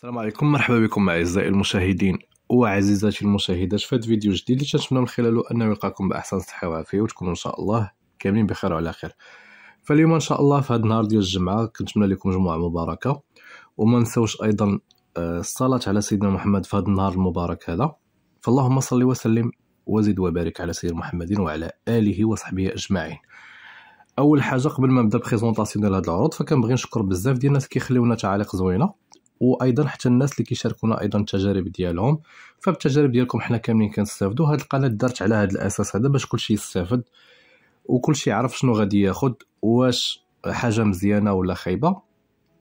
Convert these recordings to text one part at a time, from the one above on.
السلام عليكم مرحبا بكم اعزائي المشاهدين وعزيزاتي المشاهدات في هذا الفيديو الجديد اللي كنتمنى من خلاله انه يلقاكم باحسن صحه وعافيه وتكونوا ان شاء الله كاملين بخير وعلى خير فاليوم ان شاء الله في هذا النهار ديال الجمعه كنتمنى لكم جمعه مباركه وما نساوش ايضا آه، الصلاه على سيدنا محمد في هذا النهار المبارك هذا فاللهم صل وسلم وزد وبارك على سيدنا محمد وعلى اله وصحبه اجمعين اول حاجه قبل ما نبدا بريزونطاسيون ديال هذا العروض فكنبغي نشكر بزاف ديال الناس كيخليونا تعاليق زوينه وايضا حتى الناس اللي كيشاركونا ايضا التجارب ديالهم فبالتجارب ديالكم حنا كاملين كنستافدوا هاد القناه دارت على هاد الاساس هذا باش كلشي يستافد وكلشي يعرف شنو غادي ياخد واش حاجه مزيانه ولا خايبه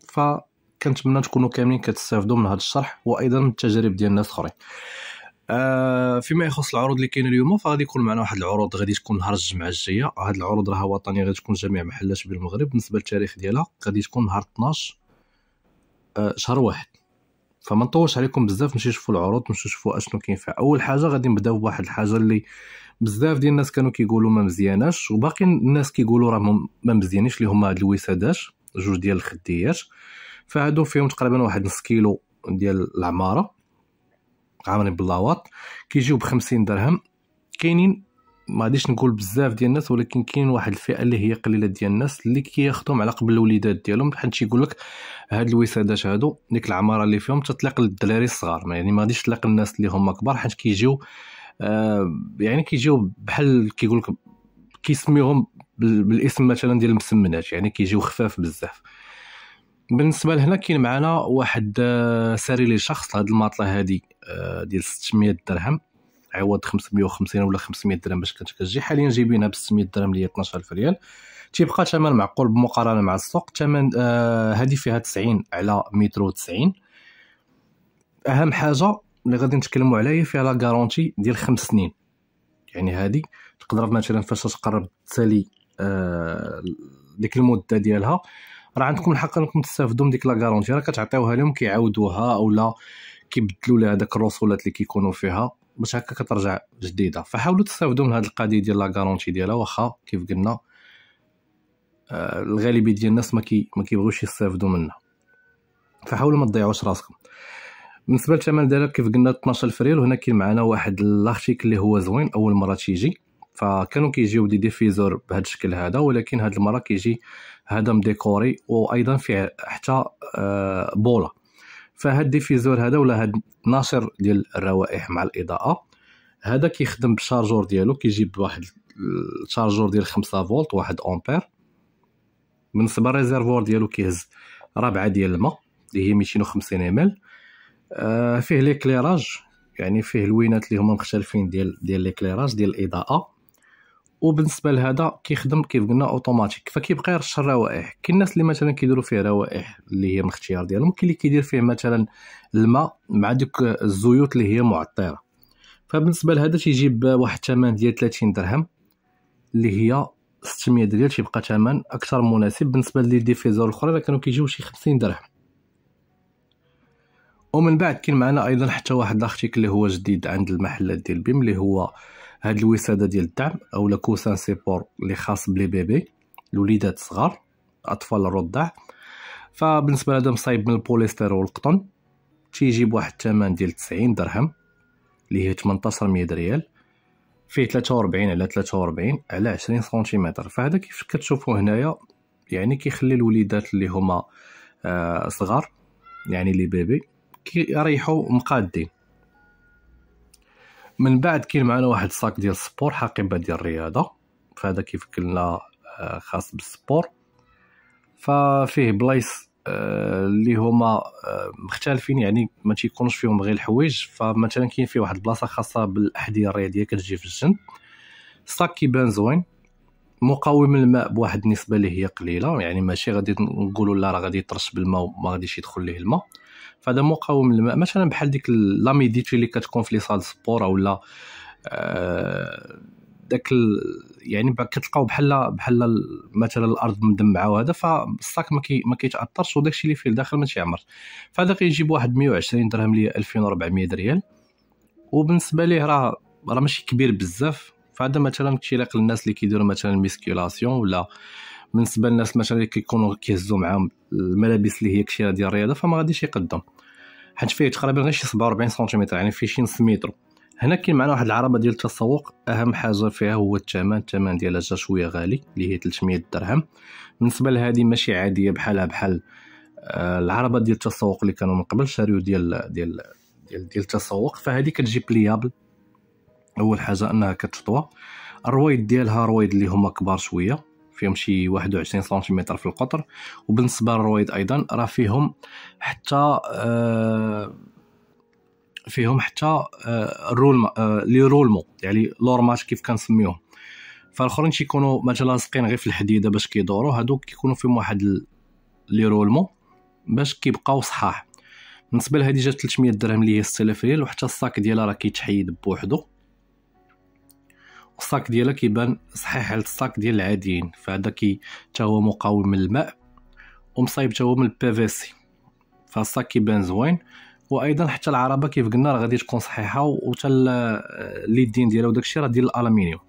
فكنتمنى تكونوا كاملين كتستافدوا من هذا الشرح وايضا من التجارب ديال الناس اخرين آه فيما يخص العروض اللي كاينه اليوم فغادي يكون معنا واحد العروض غادي تكون نهار الجمعه الجايه هاد العروض راها وطنيه غادي تكون جميع محلات بالمغرب بالنسبه للتاريخ ديالها غادي تكون نهار 12 شهر واحد فما نطولش عليكم بزاف نمشيو نشوفوا العروض نمشيو نشوفوا اشنو كاين فيها اول حاجه غادي نبداو بواحد الحاجه اللي بزاف ديال الناس كانوا كيقولوا ما مزياناش وباقي الناس كيقولوا راه ما مزيانينش اللي هما هاد الوسادات جوج ديال الخديات فهادو فيهم تقريبا واحد نص كيلو ديال العماره عامرين باللاواط كيجيو بخمسين درهم كاينين ما غاديش نقول بزاف ديال الناس ولكن كاين واحد الفئه اللي هي قليله ديال الناس اللي كياخذوهم على قبل الوليدات ديالهم حيت يقول لك هاد الوسادات هادو ديك العماره اللي فيهم تطلق للدراري الصغار يعني ما غاديش تطلق الناس اللي هما كبار حيت كيجيو آه يعني كيجيو بحال كيقول لك كيسميوهم بالاسم مثلا ديال المسمنات يعني كيجيو خفاف بزاف بالنسبه لهنا كاين معنا واحد آه، ساري لي شخص لهاد الماطله هادي آه، ديال 600 درهم عوض 550 ولا 500 درهم باش كانت كتجي حاليا جايبينها ب 600 درهم اللي هي 12000 ريال تيبقى ثمن معقول بمقارنه مع السوق ثمن آه، هذه آه فيها 90 على مترو 90 اهم حاجه اللي غادي نتكلموا عليها هي فيها لا غارونتي ديال خمس سنين يعني هذه تقدر مثلا فاش تقرب تسالي آه ديك المده ديالها راه عندكم الحق انكم تستافدوا من ديك لا غارونتي راه كتعطيوها لهم كيعاودوها اولا كيبدلوا لها داك الرسولات اللي كيكونوا فيها باش هكا كترجع جديده فحاولوا تستافدوا من هذه القضيه ديال لا غارونتي ديالها واخا كيف قلنا آه، الغالبيه ديال الناس ما كي ما كيبغيوش يستافدوا منها فحاولوا ما تضيعوش راسكم بالنسبه للثمن ديالها كيف قلنا 12 فريل وهنا كاين معنا واحد لاختيك اللي هو زوين اول مره تيجي فكانوا كيجيو دي ديفيزور بهذا الشكل هذا ولكن هاد المره كيجي هذا مديكوري وايضا فيه حتى آه، بوله فهاد ديفيزور هذا ولا هاد ناشر ديال الروائح مع الاضاءه هذا كيخدم بالشارجور ديالو كيجيب واحد الشارجور ديال 5 فولت واحد امبير بالنسبه للريزيرفوار ديالو كيهز ربعه ديال الماء اللي هي 250 ام ال آه، فيه ليكليراج يعني فيه لوينات اللي هما مختلفين ديال ديال ليكليراج ديال الاضاءه وبالنسبه لهذا كيخدم كيف قلنا اوتوماتيك فكيبقى يرش الروائح كاين الناس اللي مثلا كيديروا فيه روائح اللي هي من اختيار ديالهم كاين اللي كيدير فيه مثلا الماء مع دوك الزيوت اللي هي معطره فبالنسبه لهذا تيجيب واحد الثمن ديال 30 درهم اللي هي 600 درهم تيبقى ثمن اكثر مناسب بالنسبه للديفيزور الاخرى الاخرين كانوا كيجيو شي 50 درهم ومن بعد كاين معنا ايضا حتى واحد الاختيك اللي هو جديد عند المحلات ديال بيم اللي هو هاد الوساده ديال الدعم او كوسان سيبور اللي خاص بلي بيبي الوليدات الصغار الاطفال الرضع فبالنسبه لهذا مصايب من البوليستير والقطن تيجي بواحد الثمن ديال 90 درهم اللي هي 1800 ريال فيه 43 على 43 على 20 سنتيمتر فهذا كيف كتشوفوا هنايا يعني كيخلي الوليدات اللي هما آه صغار يعني لي بيبي كيريحوا مقادين من بعد كاين معنا واحد الصاك ديال السبور حقيبه ديال الرياضه فهذا كيف قلنا آه، خاص بالسبور ففيه بلايص آه، اللي هما آه، مختلفين يعني ما تيكونوش فيهم غير الحوايج فمثلا كاين فيه واحد البلاصه خاصه بالاحذيه الرياضيه كتجي في الجنب الصاك كيبان زوين مقاوم الماء بواحد النسبه اللي هي قليله يعني ماشي غادي نقولوا لا راه غادي يطرش بالماء وما غاديش يدخل ليه الماء فهذا مقاوم للماء مثلا بحال ديك لاميديتي اللي كتكون في لي سال سبور ولا آه، داك يعني كتلقاو بحال بحال مثلا الارض مدمعه وهذا فالساك ما, كي... ما كيتاثرش وداك الشيء اللي فيه الداخل ما تيعمر فهذا كيجيب واحد 120 درهم ليا 2400 ريال وبالنسبه ليه راه راه ماشي كبير بزاف فهذا مثلا انطلاق للناس اللي كيديروا مثلا ميسكيلاسيون ولا بالنسبه للناس مثلا اللي كيكونوا كيهزوا معاهم الملابس اللي هي كثيره ديال الرياضه فما غاديش يقدم حيت فيه تقريبا غير شي 47 سنتيمتر يعني فيه شي نص متر هنا كاين معنا واحد العربه ديال التسوق اهم حاجه فيها هو الثمن الثمن ديالها جا شويه غالي اللي هي 300 درهم بالنسبه لهذه ماشي عاديه بحالها بحال آه، العربه ديال التسوق اللي كانوا من قبل شاريو ديال ديال ديال, ديال التسوق فهذه كتجي بليابل اول حاجه انها كتطوى الرويد ديالها رويد اللي هما كبار شويه فيهم شي 21 سنتيمتر في القطر وبالنسبه للرويد ايضا راه فيهم حتى آه فيهم حتى آه رول آه، لي رولمو يعني لورماج كيف كنسميوهم فالاخرين تيكونوا مثلا لاصقين غير في الحديده باش كيدوروا هادوك كيكونوا فيهم واحد لي رولمو باش كيبقاو صحاح بالنسبه لهادي جات 300 درهم اللي هي 6000 ريال وحتى الصاك ديالها راه كيتحيد بوحدو الصاك ديالها كيبان صحيح على الصاك ديال العاديين فهذا كي حتى هو مقاوم للماء ومصايب حتى هو من البي في سي فالصاك كيبان زوين وايضا حتى العربه كيف قلنا راه غادي تكون صحيحه وحتى اليدين ديالها وداكشي راه ديال الالومنيوم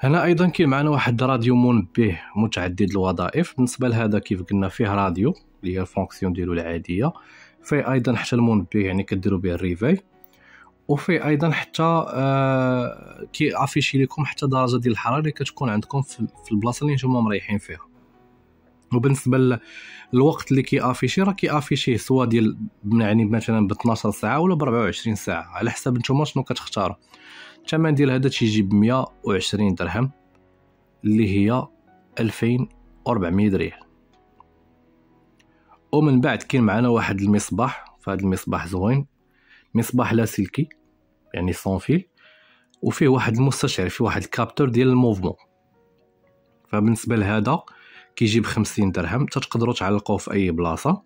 هنا ايضا كاين معنا واحد راديو منبه متعدد الوظائف بالنسبه لهذا كيف قلنا فيه راديو اللي هي الفونكسيون ديالو العاديه فيه ايضا حتى المنبه يعني كديروا به الريفاي وفي ايضا حتى آه كيافيشي لكم حتى درجه ديال الحراره اللي كتكون عندكم في البلاصه اللي نتوما مريحين فيها وبالنسبه للوقت اللي كيافيشي راه كيافيشيه سوا ديال يعني مثلا ب 12 ساعه ولا ب 24 ساعه على حسب نتوما شنو كتختاروا الثمن ديال هذا تيجي ب 120 درهم اللي هي 2400 ريال ومن بعد كاين معنا واحد المصباح فهاد المصباح زوين مصباح لاسلكي يعني سون فيل وفيه واحد المستشعر فيه واحد الكابتور ديال الموفمون فبالنسبه لهذا كيجيب 50 درهم تقدروا تعلقوه في اي بلاصه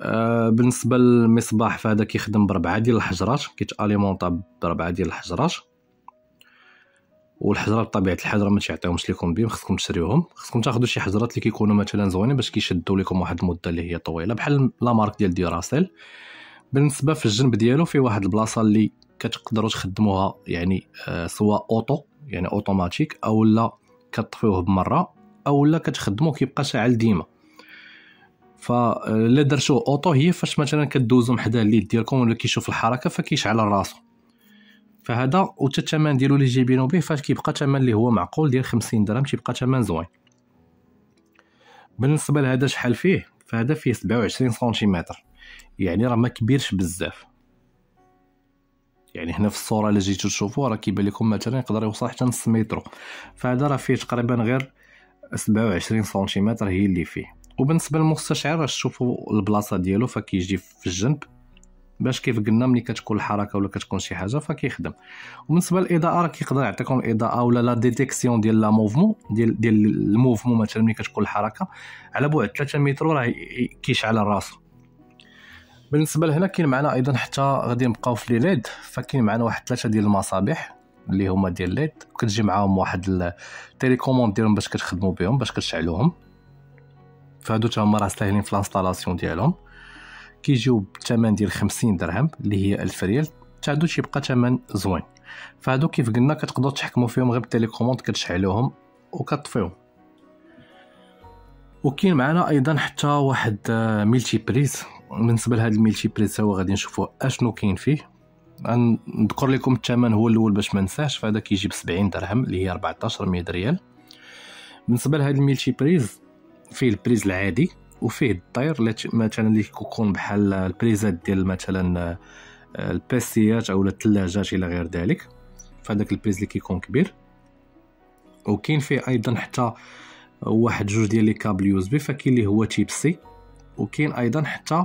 آه بالنسبه للمصباح فهذا كيخدم بربعه ديال الحجرات كيتاليمونطا بربعه ديال الحجرات والحجره بطبيعه الحال راه ما تعطيهمش ليكم بهم خصكم تشريوهم خصكم تاخذوا شي حجرات اللي كيكونوا مثلا زوينين باش كيشدوا لكم واحد المده اللي هي طويله بحال لا مارك ديال ديوراسيل بالنسبه في الجنب ديالو في واحد البلاصه اللي كتقدروا تخدموها يعني آه، سواء اوتو يعني اوتوماتيك او لا كطفيوه بمره او لا كتخدموه كيبقى شاعل ديما فلا آه، درتو اوتو هي فاش مثلا كدوزو حدا اليد ديالكم ولا كيشوف الحركه فكيشعل راسو فهذا وتا الثمن ديالو اللي جايبينو به فاش كيبقى الثمن اللي هو معقول ديال 50 درهم تيبقى ثمن زوين بالنسبه لهذا شحال فيه فهذا فيه 27 سنتيمتر يعني راه ما كبيرش بزاف يعني هنا في الصوره اللي جيتو تشوفوها راه كيبان لكم مثلا يقدر يوصل حتى نص مترو فهذا راه فيه تقريبا غير 27 سنتيمتر هي اللي فيه وبالنسبه للمستشعر راه تشوفوا البلاصه ديالو فكيجي في الجنب باش كيف قلنا ملي كتكون الحركه ولا كتكون شي حاجه فكيخدم وبالنسبه للاضاءه راه كيقدر يعطيكم الاضاءه ولا لا ديتيكسيون ديال لا موفمون ديال ديال الموفمون مثلا ملي كتكون الحركه على بعد 3 متر راه كيشعل راسو بالنسبه لهنا كاين معنا ايضا حتى غادي نبقاو في لي ليد فكاين معنا واحد ثلاثه ديال المصابيح اللي هما ديال ليد كتجي معاهم واحد التيليكوموند ديالهم باش كتخدموا بهم باش كتشعلوهم فهادو تا هما راه ساهلين في لاستالاسيون ديالهم كيجيو بثمن ديال 50 درهم اللي هي 1000 ريال حتى هادو تيبقى ثمن زوين فهادو كيف قلنا كتقدروا تحكموا فيهم غير بالتيليكوموند كتشعلوهم وكتطفيو وكاين معنا ايضا حتى واحد ميلتي آه، بريز بالنسبه لهذا الميلتي بريس هو غادي نشوفوا اشنو كاين فيه نذكر لكم الثمن هو الاول باش ما ننساش فهذا كيجي ب 70 درهم اللي هي 14 100 ريال بالنسبه لهذا الميلتي بريز فيه البريز العادي وفيه الطير مثلا اللي كيكون بحال البريزات ديال مثلا آه، البيسيات او الثلاجات الى غير ذلك فهذاك البريز اللي كيكون كبير وكاين فيه ايضا حتى واحد جوج ديال لي كابل يو اس بي فكاين اللي هو تيب سي وكاين ايضا حتى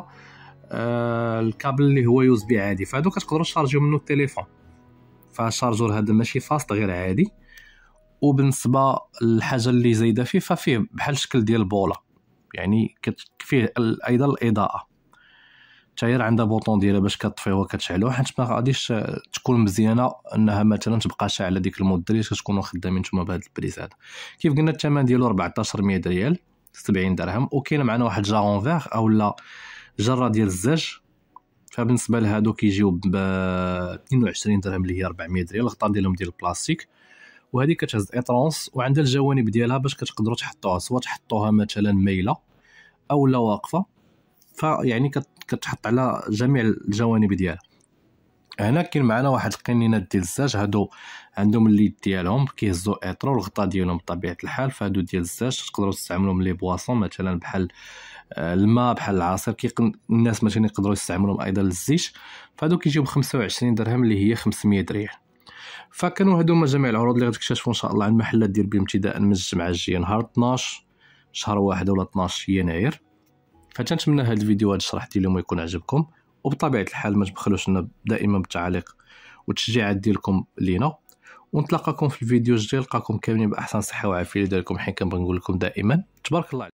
آه، الكابل اللي هو يوز بي عادي فهادو كتقدروا تشارجيو منه التليفون فشارجو هذا ماشي فاست غير عادي وبالنسبه للحاجه اللي زايده فيه ففيه بحال شكل ديال البوله يعني فيه ايضا الاضاءه تاير عندها بوطون ديالها باش كطفيه وكتشعلو حيت ما غاديش تكون مزيانه انها مثلا تبقى شاعله ديك المده اللي كتكونوا خدامين نتوما بهذا البريز هذا كيف قلنا الثمن ديالو 1400 ريال 70 درهم وكاين معنا واحد جارون فيغ اولا جره ديال الزاج فبالنسبه لهادو كيجيو ب 22 درهم اللي هي 400 ريال الغطاء ديالهم ديال البلاستيك وهذه كتهز اطرونس وعندها الجوانب ديالها باش كتقدروا تحطوها سواء تحطوها مثلا مايله او لا واقفه فيعني كتحط على جميع الجوانب ديالها هنا كاين معنا واحد القنينه ديال الزاج هادو عندهم الليد ديالهم كيهزو اطرو الغطا ديالهم بطبيعه الحال فهادو ديال الزاج تقدروا تستعملهم لي بواسون مثلا بحال آه، الماء بحال العصير كي الناس مثلا يقدروا يستعملهم ايضا للزيت فهادو كيجيو ب 25 درهم اللي هي 500 ريال فكانوا هادو هما جميع العروض اللي غتكتشفوا ان شاء الله عند المحلات ديال بيم ابتداء من الجمعه الجايه نهار 12 شهر واحد ولا 12 يناير فتنتمنى هاد الفيديو هاد الشرح ديالهم يكون عجبكم وبطبيعه الحال ما تبخلوش لنا دائما بالتعليق والتشجيعات ديالكم لينا ونتلاقاكم في الفيديو الجاي نلقاكم كاملين باحسن صحه وعافيه ديالكم حيت كنبغي نقول لكم دائما تبارك الله